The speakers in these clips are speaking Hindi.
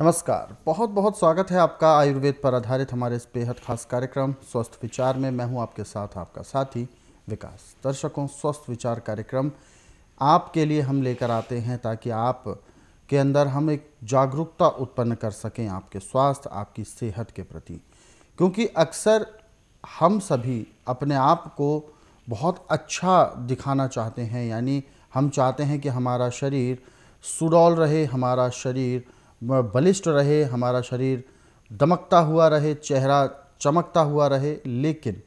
नमस्कार बहुत बहुत स्वागत है आपका आयुर्वेद पर आधारित हमारे इस बेहद खास कार्यक्रम स्वस्थ विचार में मैं हूं आपके साथ आपका साथी विकास दर्शकों स्वस्थ विचार कार्यक्रम आपके लिए हम लेकर आते हैं ताकि आप के अंदर हम एक जागरूकता उत्पन्न कर सकें आपके स्वास्थ्य आपकी सेहत के प्रति क्योंकि अक्सर हम सभी अपने आप को बहुत अच्छा दिखाना चाहते हैं यानी हम चाहते हैं कि हमारा शरीर सुडौल रहे हमारा शरीर बलिष्ठ रहे हमारा शरीर दमकता हुआ रहे चेहरा चमकता हुआ रहे लेकिन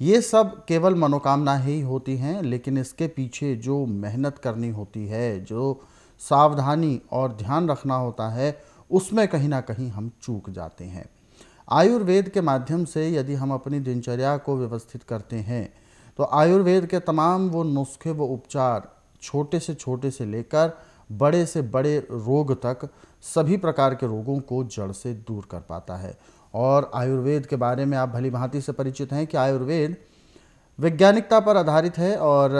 ये सब केवल मनोकामना ही होती हैं लेकिन इसके पीछे जो मेहनत करनी होती है जो सावधानी और ध्यान रखना होता है उसमें कहीं ना कहीं हम चूक जाते हैं आयुर्वेद के माध्यम से यदि हम अपनी दिनचर्या को व्यवस्थित करते हैं तो आयुर्वेद के तमाम वो नुस्खे व उपचार छोटे से छोटे से लेकर बड़े से बड़े रोग तक सभी प्रकार के रोगों को जड़ से दूर कर पाता है और आयुर्वेद के बारे में आप भली भांति से परिचित हैं कि आयुर्वेद वैज्ञानिकता पर आधारित है और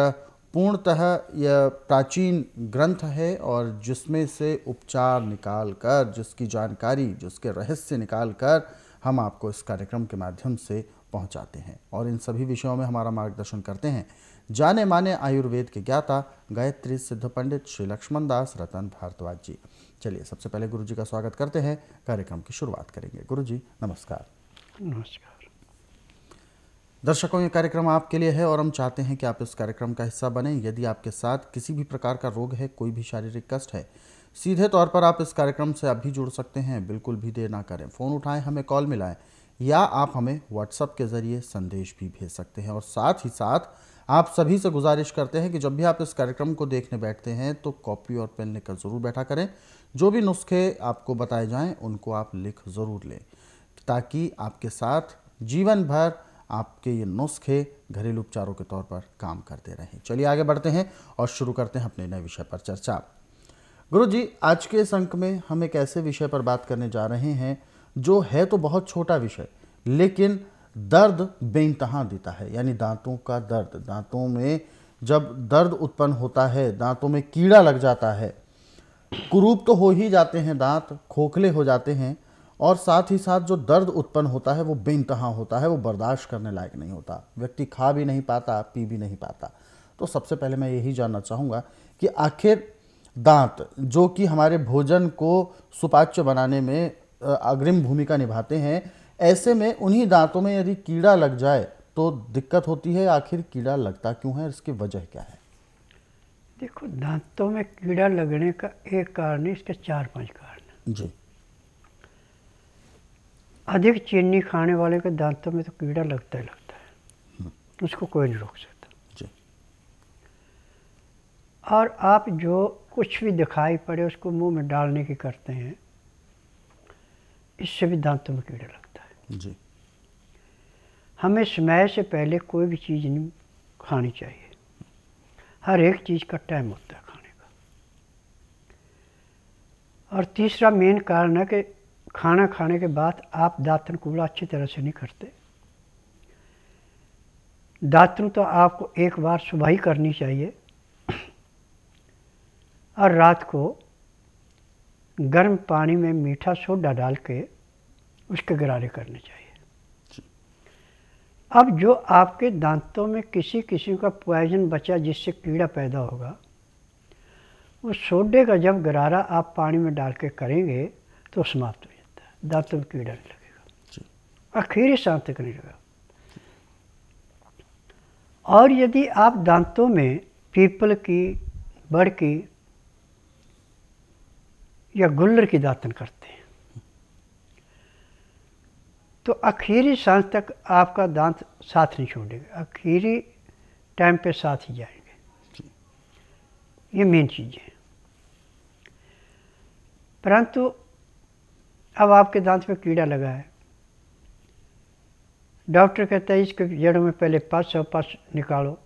पूर्णतः यह प्राचीन ग्रंथ है और जिसमें से उपचार निकाल कर जिसकी जानकारी जिसके रहस्य निकाल कर हम आपको इस कार्यक्रम के माध्यम से पहुंचाते हैं और इन सभी विषयों में हमारा मार्गदर्शन करते हैं जाने माने आयुर्वेद के ज्ञाता गायत्री सिद्ध पंडित श्री लक्ष्मण दास रतन भारद्वाज जी चलिए सबसे पहले गुरु जी का स्वागत करते हैं कार्यक्रम की शुरुआत करेंगे गुरु जी नमस्कार नमस्कार दर्शकों ये कार्यक्रम आपके लिए है और हम चाहते हैं कि आप इस कार्यक्रम का हिस्सा बने यदि आपके साथ किसी भी प्रकार का रोग है कोई भी शारीरिक कष्ट है सीधे तौर पर आप इस कार्यक्रम से अभी जुड़ सकते हैं बिल्कुल भी देर ना करें फ़ोन उठाएं हमें कॉल मिलाएं या आप हमें व्हाट्सअप के ज़रिए संदेश भी भेज सकते हैं और साथ ही साथ आप सभी से गुजारिश करते हैं कि जब भी आप इस कार्यक्रम को देखने बैठते हैं तो कॉपी और पेन लेकर ज़रूर बैठा करें जो भी नुस्खे आपको बताए जाएं उनको आप लिख ज़रूर लें ताकि आपके साथ जीवन भर आपके ये नुस्खे घरेलू उपचारों के तौर पर काम करते रहें चलिए आगे बढ़ते हैं और शुरू करते हैं अपने नए विषय पर चर्चा गुरु जी आज के इस अंक में हम एक ऐसे विषय पर बात करने जा रहे हैं जो है तो बहुत छोटा विषय लेकिन दर्द बेनतहा देता है यानी दांतों का दर्द दांतों में जब दर्द उत्पन्न होता है दांतों में कीड़ा लग जाता है कुरूप तो हो ही जाते हैं दांत खोखले हो जाते हैं और साथ ही साथ जो दर्द उत्पन्न होता है वो बेनतहा होता है वो बर्दाश्त करने लायक नहीं होता व्यक्ति खा भी नहीं पाता पी भी नहीं पाता तो सबसे पहले मैं यही जानना चाहूँगा कि आखिर दांत जो कि हमारे भोजन को सुपाच्य बनाने में अग्रिम भूमिका निभाते हैं ऐसे में उन्हीं दांतों में यदि कीड़ा लग जाए तो दिक्कत होती है आखिर कीड़ा लगता क्यों है इसकी वजह क्या है देखो दांतों में कीड़ा लगने का एक कारण है इसके चार पांच कारण जी अधिक चीनी खाने वाले के दांतों में तो कीड़ा लगता ही लगता है हम्म। उसको कोई नहीं रोक सकता जी और आप जो कुछ भी दिखाई पड़े उसको मुंह में डालने की करते हैं इससे भी दांतों में कीड़ा लगता है जी हमें समय से पहले कोई भी चीज़ नहीं खानी चाहिए हर एक चीज़ का टाइम होता है खाने का और तीसरा मेन कारण है कि खाना खाने के बाद आप दातन कूड़ा अच्छी तरह से नहीं करते दातन तो आपको एक बार सुबह ही करनी चाहिए और रात को गर्म पानी में मीठा सोडा डाल के उसके गरारे करने चाहिए अब जो आपके दांतों में किसी किसी का पॉइजन बचा जिससे कीड़ा पैदा होगा उस सोडे का जब गरारा आप पानी में डाल के करेंगे तो समाप्त हो जाता है दांतों में कीड़ा नहीं लगेगा आखिर ही तक नहीं लगा और यदि आप दांतों में पीपल की बड़ की या गुल्लर की दातन करते हैं तो आखिरी सांस तक आपका दांत साथ नहीं छोड़ेगा आखिरी टाइम पे साथ ही जाएंगे ये मेन चीज़ है परंतु अब आपके दांत में कीड़ा लगा है डॉक्टर कहता है इसके जड़ों में पहले पस और पस निकालो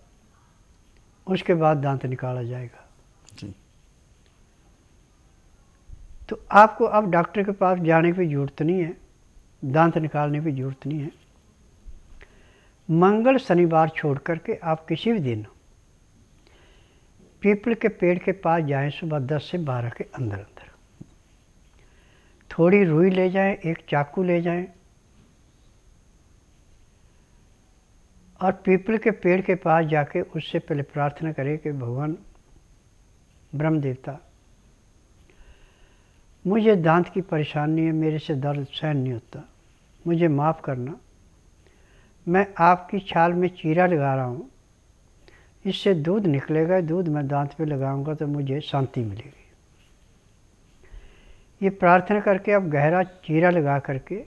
उसके बाद दांत निकाला जाएगा जी। तो आपको अब डॉक्टर के पास जाने की जरूरत नहीं है दांत निकालने की जरूरत नहीं है मंगल शनिवार छोड़ करके आप किसी भी दिन पीपल के पेड़ के पास जाएं सुबह दस से बारह के अंदर अंदर थोड़ी रुई ले जाएं एक चाकू ले जाएं और पीपल के पेड़ के पास जाके उससे पहले प्रार्थना करें कि भगवान ब्रह्म देवता मुझे दांत की परेशानी है मेरे से दर्द सहन नहीं होता मुझे माफ़ करना मैं आपकी छाल में चीरा लगा रहा हूँ इससे दूध निकलेगा दूध मैं दांत पे लगाऊंगा तो मुझे शांति मिलेगी ये प्रार्थना करके आप गहरा चीरा लगा करके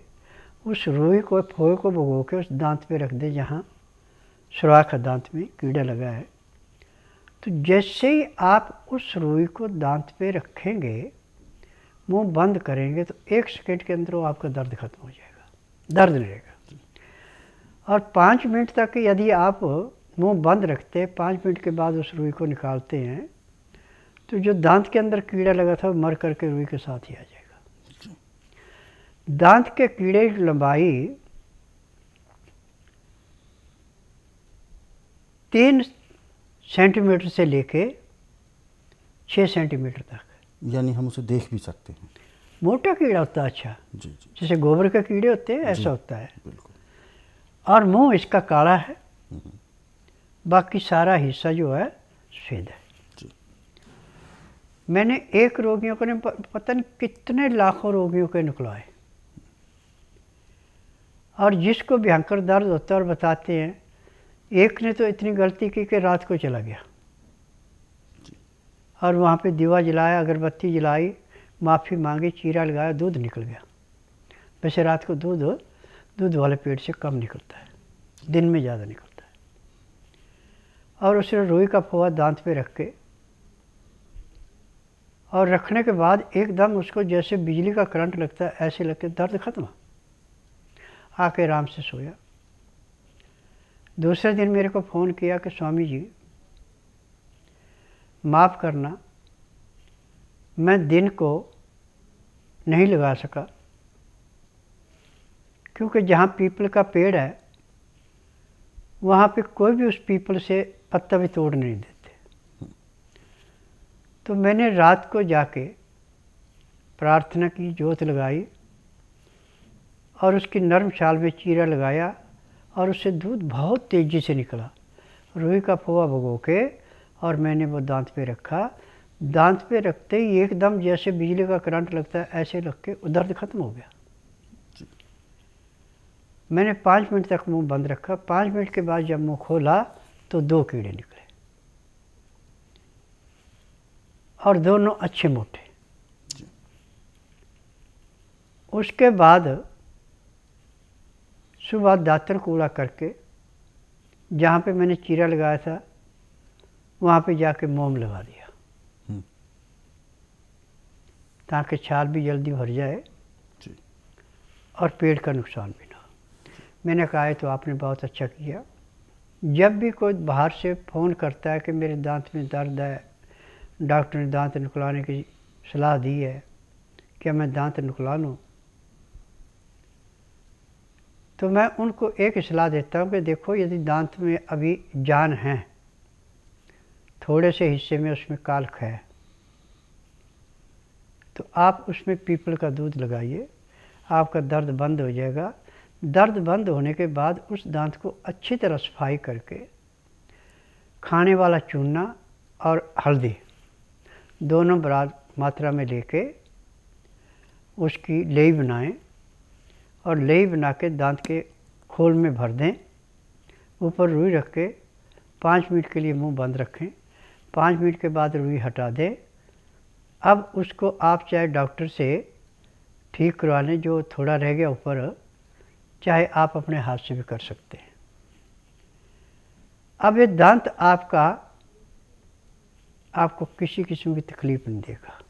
उस रूई को फोए को भगो के उस दांत पे रख दे जहाँ सुराख दांत में कीड़ा लगा है तो जैसे ही आप उस रूई को दांत पे रखेंगे मुंह बंद करेंगे तो एक सेकेंड के अंदर वो आपका दर्द खत्म हो जाएगा दर्द रहेगा और पाँच मिनट तक यदि आप मुंह बंद रखते पाँच मिनट के बाद उस रुई को निकालते हैं तो जो दांत के अंदर कीड़ा लगा था वो मर करके रुई के साथ ही आ जाएगा दांत के कीड़े की लंबाई तीन सेंटीमीटर से लेके छः सेंटीमीटर तक यानी हम उसे देख भी सकते हैं मोटा कीड़ा होता है अच्छा जी जी जैसे गोबर के कीड़े होते हैं ऐसा होता है और मुंह इसका काला है हम्म। बाकी सारा हिस्सा जो है सफेद है मैंने एक रोगियों को पता नहीं कितने लाखों रोगियों के निकलवाए और जिसको भयंकर दर्द होता है और बताते हैं एक ने तो इतनी गलती की कि रात को चला गया और वहाँ पे दीवा जलाया अगरबत्ती जलाई माफ़ी मांगी चीरा लगाया दूध निकल गया वैसे रात को दूध दूध वाले पेट से कम निकलता है दिन में ज़्यादा निकलता है और उसने रुई का फवा दांत पे रख के और रखने के बाद एकदम उसको जैसे बिजली का करंट लगता है ऐसे लग के दर्द खत्म आके आराम से सोया दूसरे दिन मेरे को फ़ोन किया कि स्वामी जी माफ़ करना मैं दिन को नहीं लगा सका क्योंकि जहाँ पीपल का पेड़ है वहाँ पे कोई भी उस पीपल से पत्ता भी तोड़ नहीं देते तो मैंने रात को जाके प्रार्थना की जोत लगाई और उसकी नरम शाल में चीरा लगाया और उससे दूध बहुत तेज़ी से निकला रोही का पोहा भगो के और मैंने वो दांत पे रखा दांत पे रखते ही एकदम जैसे बिजली का करंट लगता है ऐसे लग के दर्द खत्म हो गया मैंने पाँच मिनट तक मुंह बंद रखा पाँच मिनट के बाद जब मुंह खोला तो दो कीड़े निकले और दोनों अच्छे मोटे उसके बाद सुबह दातर कूड़ा करके जहाँ पे मैंने चीरा लगाया था वहाँ पे जाके मोम लगा दिया ताकि छाल भी जल्दी भर जाए और पेट का नुकसान भी ना मैंने कहा तो आपने बहुत अच्छा किया जब भी कोई बाहर से फ़ोन करता है कि मेरे दांत में दर्द है डॉक्टर ने दांत निकलाने की सलाह दी है क्या मैं दांत निकला लूँ तो मैं उनको एक सलाह देता हूँ कि देखो यदि दांत में अभी जान है थोड़े से हिस्से में उसमें कालख है तो आप उसमें पीपल का दूध लगाइए आपका दर्द बंद हो जाएगा दर्द बंद होने के बाद उस दांत को अच्छी तरह सफाई करके खाने वाला चूना और हल्दी दोनों बराबर मात्रा में लेके उसकी लेई बनाएं और लेई बना के दांत के खोल में भर दें ऊपर रुई रख के पाँच मिनट के लिए मुंह बंद रखें पाँच मिनट के बाद रुई हटा दें अब उसको आप चाहे डॉक्टर से ठीक करवा लें जो थोड़ा रह गया ऊपर चाहे आप अपने हाथ से भी कर सकते हैं अब ये दंत आपका आपको किसी किस्म की तकलीफ नहीं देगा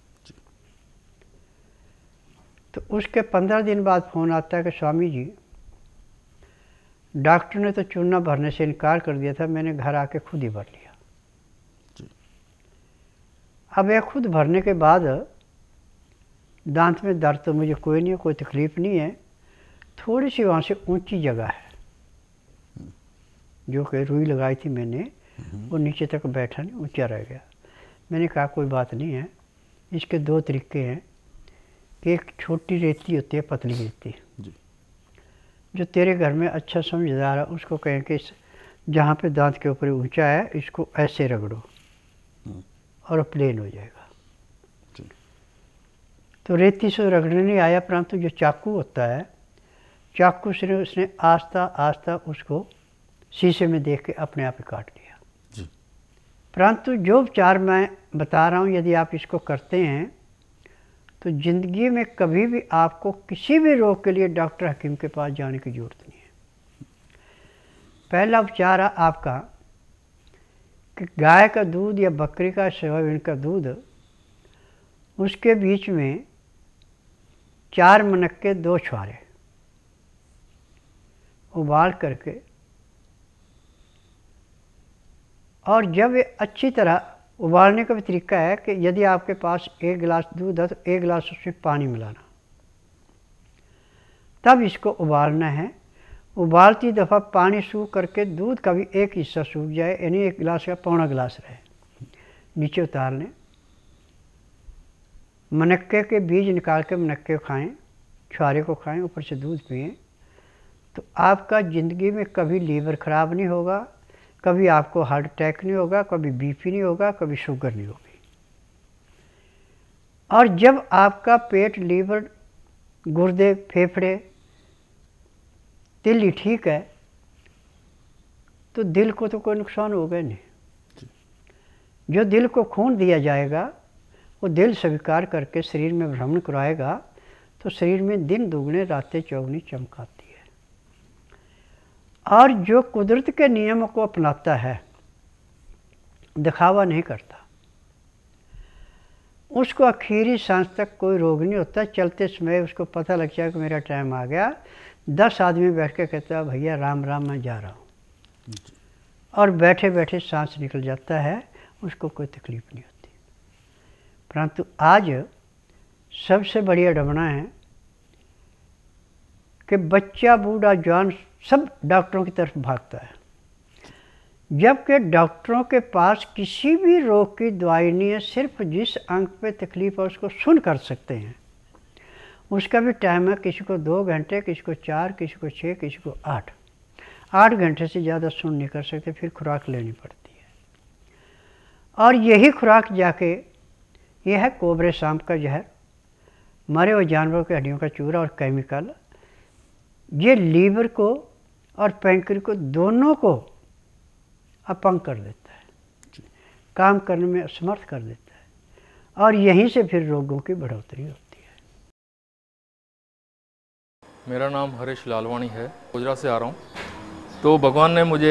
तो उसके पंद्रह दिन बाद फ़ोन आता है कि स्वामी जी डॉक्टर ने तो चूना भरने से इनकार कर दिया था मैंने घर आके खुद ही भर लिया अब यह खुद भरने के बाद दांत में दर्द तो मुझे कोई नहीं है कोई तकलीफ़ नहीं है थोड़ी सी वहाँ से ऊंची जगह है जो कि रुई लगाई थी मैंने वो नीचे तक बैठा नहीं ऊँचा रह गया मैंने कहा कोई बात नहीं है इसके दो तरीके हैं एक छोटी रेती होती है पतली रेती जो तेरे घर में अच्छा समझदार है उसको कहें कि जहाँ पे दांत के ऊपर ऊंचा है इसको ऐसे रगड़ो और प्लेन हो जाएगा तो रेती से रगड़ने आया परंतु जो चाकू होता है चाकू से उसने आस्ता आस्ता उसको शीशे में देख के अपने आप ही काट लिया परंतु जो उपचार मैं बता रहा हूँ यदि आप इसको करते हैं तो ज़िंदगी में कभी भी आपको किसी भी रोग के लिए डॉक्टर हकीम के पास जाने की ज़रूरत नहीं है पहला उपचार है आपका कि गाय का दूध या बकरी का सोयाबीन का दूध उसके बीच में चार मनक के दो छुआरे उबाल करके और जब ये अच्छी तरह उबालने का भी तरीका है कि यदि आपके पास एक गिलास दूध है तो एक गिलास उसमें पानी मिलाना तब इसको उबालना है उबालती दफ़ा पानी सूख करके दूध का भी एक हिस्सा सूख जाए यानी एक गिलास का पौना गिलास रहे नीचे उतार लें मनक्के के बीज निकाल के मनक्के खाएं छुआरे को खाएं ऊपर से दूध पिए तो आपका ज़िंदगी में कभी लीवर ख़राब नहीं होगा कभी आपको हार्ट अटैक नहीं होगा कभी बीपी नहीं होगा कभी शुगर नहीं होगी और जब आपका पेट लीवर गुर्दे फेफड़े दिल ही ठीक है तो दिल को तो कोई नुकसान होगा नहीं जो दिल को खून दिया जाएगा वो दिल स्वीकार करके शरीर में भ्रमण कराएगा तो शरीर में दिन दुगने रातें चौगनी चमकाती है और जो कुदरत के नियम को अपनाता है दिखावा नहीं करता उसको आखिरी सांस तक कोई रोग नहीं होता चलते समय उसको पता लग जाए कि मेरा टाइम आ गया दस आदमी बैठ के कहता है भैया राम राम मैं जा रहा हूँ और बैठे बैठे सांस निकल जाता है उसको कोई तकलीफ नहीं होती परंतु आज सबसे बढ़िया डबना है कि बच्चा बूढ़ा जवान सब डॉक्टरों की तरफ भागता है जबकि डॉक्टरों के पास किसी भी रोग की दवाई नहीं है सिर्फ जिस अंग पे तकलीफ है उसको सुन कर सकते हैं उसका भी टाइम है किसी को दो घंटे किसी को चार किसी को छः किसी को आठ आठ घंटे से ज़्यादा सुन नहीं कर सकते फिर खुराक लेनी पड़ती है और यही खुराक जाके यह है कोबरे सांप का जहर मरे हुए जानवरों के हड्डियों का चूरा और केमिकल ये लीवर को और पेंकर को दोनों को अपंग कर देता है काम करने में असमर्थ कर देता है और यहीं से फिर रोगों की बढ़ोतरी होती है मेरा नाम हरीश लालवाणी है गुजरात से आ रहा हूँ तो भगवान ने मुझे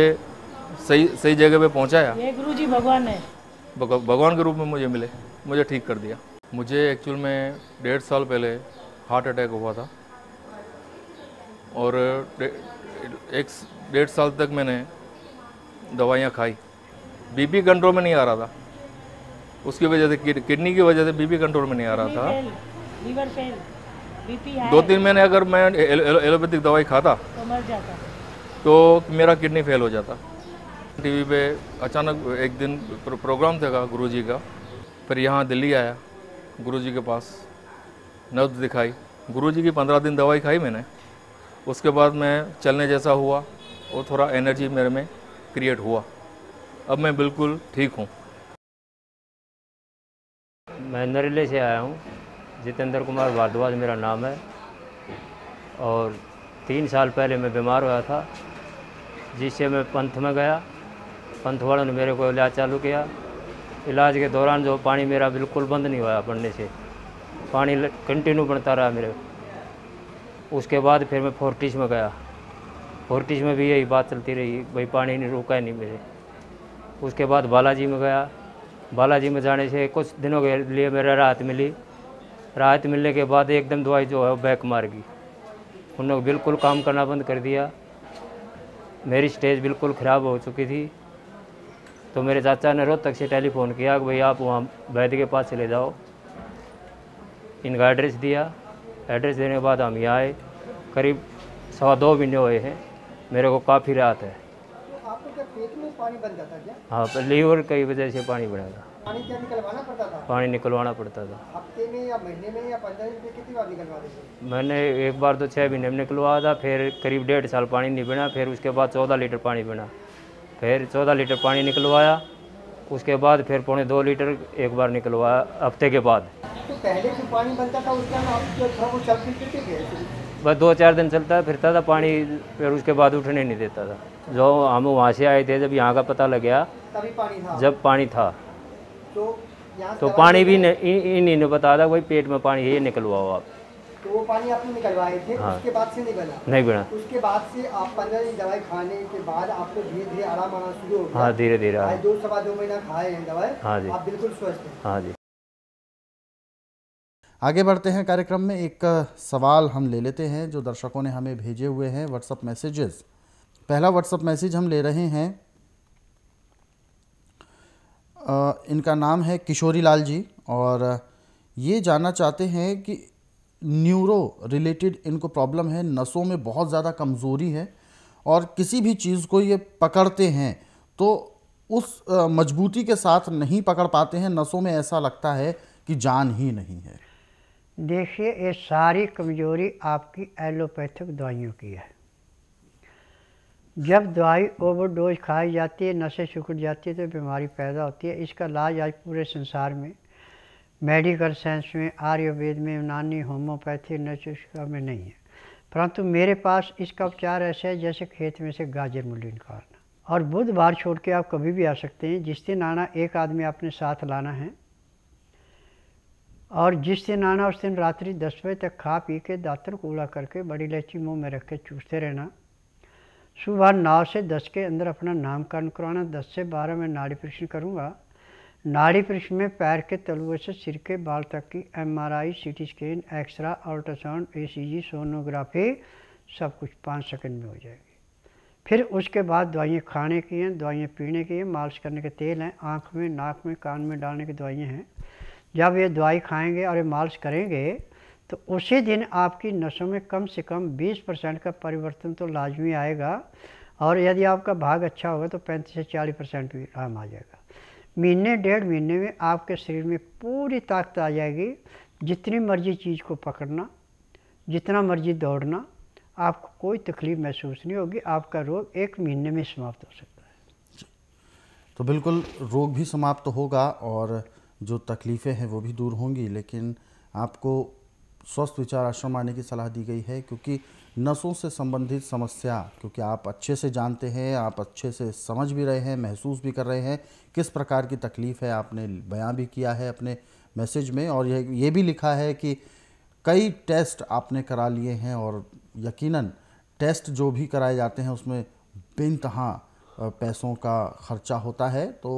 सही सही जगह पे पहुँचाया गुरु जी भगवान ने भगवान के रूप में मुझे मिले मुझे ठीक कर दिया मुझे एक्चुअल में डेढ़ साल पहले हार्ट अटैक हुआ था और एक डेढ़ साल तक मैंने दवाइयाँ खाई बीपी कंट्रोल में नहीं आ रहा था उसकी वजह से किडनी की वजह से बीपी कंट्रोल में नहीं आ रहा था लीवर फेल बीपी है दो तीन महीने अगर मैं एलोपैथिक दवाई खाता तो मर जाता तो मेरा किडनी फेल हो जाता टीवी पे अचानक एक दिन प्रोग्राम था गुरुजी का फिर यहाँ दिल्ली आया गुरुजी के पास नब्ज दिखाई गुरुजी की पंद्रह दिन दवाई खाई मैंने उसके बाद मैं चलने जैसा हुआ और थोड़ा एनर्जी मेरे में क्रिएट हुआ अब मैं बिल्कुल ठीक हूँ मैं नरेले से आया हूँ जितेंद्र कुमार भारद्वाज मेरा नाम है और तीन साल पहले मैं बीमार हुआ था जिससे मैं पंथ में गया पंथ वालों ने मेरे को इलाज चालू किया इलाज के दौरान जो पानी मेरा बिल्कुल बंद नहीं हुआ पड़ने से पानी कंटिन्यू बनता रहा मेरे उसके बाद फिर मैं फोर्टिस में गया फोर्टिस में भी यही बात चलती रही भाई पानी नहीं रुका नहीं मेरे उसके बाद बालाजी में गया बालाजी में जाने से कुछ दिनों के लिए मेरा राहत मिली राहत मिलने के बाद एकदम दवाई जो है बैक मार गई उन लोग बिल्कुल काम करना बंद कर दिया मेरी स्टेज बिल्कुल ख़राब हो चुकी थी तो मेरे चाचा ने रोहतक से टेलीफ़ोन किया कि भाई आप वहाँ वैद्य के पास चले जाओ इनका एड्रेस दिया एड्रेस देने के बाद हम यहाँ आए करीब सवा दो महीने हुए हैं मेरे को काफ़ी राहत है हाँ पर लीवर की वजह से पानी बढ़ा था पानी क्या निकलवाना पड़ता था पानी निकलवाना पड़ता था हफ्ते में या महीने में या पंद्रह कितनी बार मैंने एक बार तो छः महीने में निकलवाया था फिर करीब डेढ़ साल पानी नहीं बिना फिर उसके बाद चौदह लीटर पानी बिना फिर चौदह लीटर पानी निकलवाया उसके बाद फिर पौने दो लीटर एक बार निकलवाया हफ्ते के बाद तो पहले जो पानी बनता था उसके बस दो चार दिन चलता फिरता था पानी फिर उसके बाद उठने नहीं देता था जो हम वहाँ से आए थे जब यहाँ का पता लग गया तभी पानी था जब पानी था तो तो पानी भी इन इन्हें बता था भाई पेट में पानी है ये निकलवाओ आप तो वो पानी आपने निकलवाए थे हाँ। उसके बाद से निकला नहीं बिना उसके बाद से आप पंद्रह दिन दवाई खाने के बाद आपको धीरे धीरे आराम आना शुरू हो गया हाँ धीरे धीरे दो सवा दो महीना खाए हैं दवाई हाँ जी आप बिल्कुल स्वस्थ हैं हाँ जी आगे बढ़ते हैं कार्यक्रम में एक सवाल हम ले लेते हैं जो दर्शकों ने हमें भेजे हुए हैं व्हाट्सअप मैसेजेस पहला व्हाट्सअप मैसेज हम ले रहे हैं इनका नाम है किशोरी लाल जी और ये जानना चाहते हैं कि न्यूरो रिलेटेड इनको प्रॉब्लम है नसों में बहुत ज़्यादा कमज़ोरी है और किसी भी चीज़ को ये पकड़ते हैं तो उस मजबूती के साथ नहीं पकड़ पाते हैं नसों में ऐसा लगता है कि जान ही नहीं है देखिए ये सारी कमजोरी आपकी एलोपैथिक दवाइयों की है जब दवाई ओवरडोज खाई जाती है नशे सिकुड़ जाती है तो बीमारी पैदा होती है इसका इलाज आज पूरे संसार में मेडिकल साइंस में आयुर्वेद में यूनानी होम्योपैथी नशा में नहीं है परंतु मेरे पास इसका उपचार ऐसा है जैसे खेत में से गाजर मूली निकालना और बुधवार छोड़ के आप कभी भी आ सकते हैं जिस दिन आना एक आदमी अपने साथ लाना है और जिस दिन आना उस दिन रात्रि दस बजे तक खा पी के दातर कूड़ा करके बड़ी इलायची मुँह में रख के चूसते रहना सुबह नौ से दस के अंदर अपना नामकरण कराना दस से बारह में नाड़ी परीक्षण करूँगा नाड़ी परीक्षण में पैर के तलुए से सिर के बाल तक की M R I C T scan x ray ultrasound A C G sonography सब कुछ पाँच सेकेंड में हो जाएगी फिर उसके बाद दवाइयाँ खाने की हैं दवाइयाँ पीने की हैं मालिश करने के तेल हैं आँख में नाक में कान में डालने की दवाइयाँ हैं जब ये दवाई खाएंगे और ये मालिश करेंगे तो उसी दिन आपकी नसों में कम से कम 20 परसेंट का परिवर्तन तो लाजमी आएगा और यदि आपका भाग अच्छा होगा तो 35 से 40 परसेंट भी आराम आ जाएगा महीने डेढ़ महीने में आपके शरीर में पूरी ताकत आ जाएगी जितनी मर्जी चीज़ को पकड़ना जितना मर्जी दौड़ना आपको कोई तकलीफ महसूस नहीं होगी आपका रोग एक महीने में समाप्त हो सकता है तो बिल्कुल रोग भी समाप्त होगा और जो तकलीफ़ें हैं वो भी दूर होंगी लेकिन आपको स्वस्थ विचार आश्रम आने की सलाह दी गई है क्योंकि नसों से संबंधित समस्या क्योंकि आप अच्छे से जानते हैं आप अच्छे से समझ भी रहे हैं महसूस भी कर रहे हैं किस प्रकार की तकलीफ़ है आपने बयां भी किया है अपने मैसेज में और ये ये भी लिखा है कि कई टेस्ट आपने करा लिए हैं और यकीनन टेस्ट जो भी कराए जाते हैं उसमें बेनतहा पैसों का खर्चा होता है तो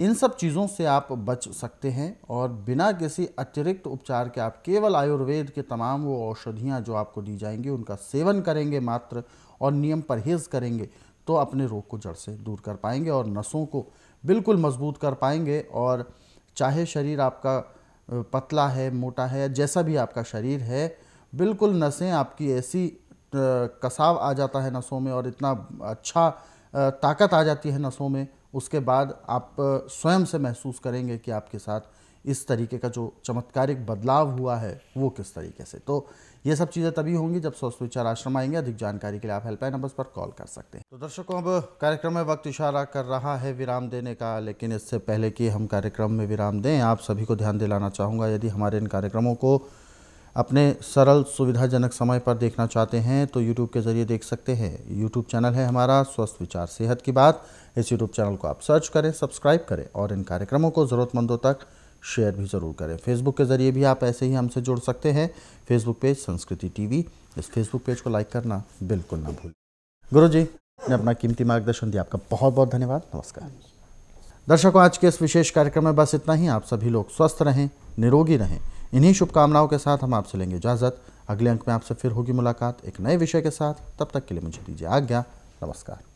इन सब चीज़ों से आप बच सकते हैं और बिना किसी अतिरिक्त उपचार के आप केवल आयुर्वेद के तमाम वो औषधियाँ जो आपको दी जाएंगी उनका सेवन करेंगे मात्र और नियम परहेज करेंगे तो अपने रोग को जड़ से दूर कर पाएंगे और नसों को बिल्कुल मजबूत कर पाएंगे और चाहे शरीर आपका पतला है मोटा है जैसा भी आपका शरीर है बिल्कुल नसें आपकी ऐसी कसाव आ जाता है नसों में और इतना अच्छा ताकत आ जाती है नसों में उसके बाद आप स्वयं से महसूस करेंगे कि आपके साथ इस तरीके का जो चमत्कारिक बदलाव हुआ है वो किस तरीके से तो ये सब चीज़ें तभी होंगी जब स्वस्थ विचार आश्रम आएंगे अधिक जानकारी के लिए आप हेल्पलाइन नंबर्स पर कॉल कर सकते हैं तो दर्शकों अब कार्यक्रम में वक्त इशारा कर रहा है विराम देने का लेकिन इससे पहले कि हम कार्यक्रम में विराम दें आप सभी को ध्यान दिलाना चाहूँगा यदि हमारे इन कार्यक्रमों को अपने सरल सुविधाजनक समय पर देखना चाहते हैं तो यूट्यूब के ज़रिए देख सकते हैं यूट्यूब चैनल है हमारा स्वस्थ विचार सेहत की बात इस यूट्यूब चैनल को आप सर्च करें सब्सक्राइब करें और इन कार्यक्रमों को ज़रूरतमंदों तक शेयर भी ज़रूर करें फेसबुक के ज़रिए भी आप ऐसे ही हमसे जुड़ सकते हैं फेसबुक पेज संस्कृति टीवी इस फेसबुक पेज को लाइक करना बिल्कुल ना भूलें गुरु जी ने अपना कीमती मार्गदर्शन दिया आपका बहुत बहुत धन्यवाद नमस्कार दर्शकों आज के इस विशेष कार्यक्रम में बस इतना ही आप सभी लोग स्वस्थ रहें निरोगी रहें इन्हीं शुभकामनाओं के साथ हम आपसे लेंगे इजाज़त अगले अंक में आपसे फिर होगी मुलाकात एक नए विषय के साथ तब तक के लिए मुझे दीजिए आज्ञा नमस्कार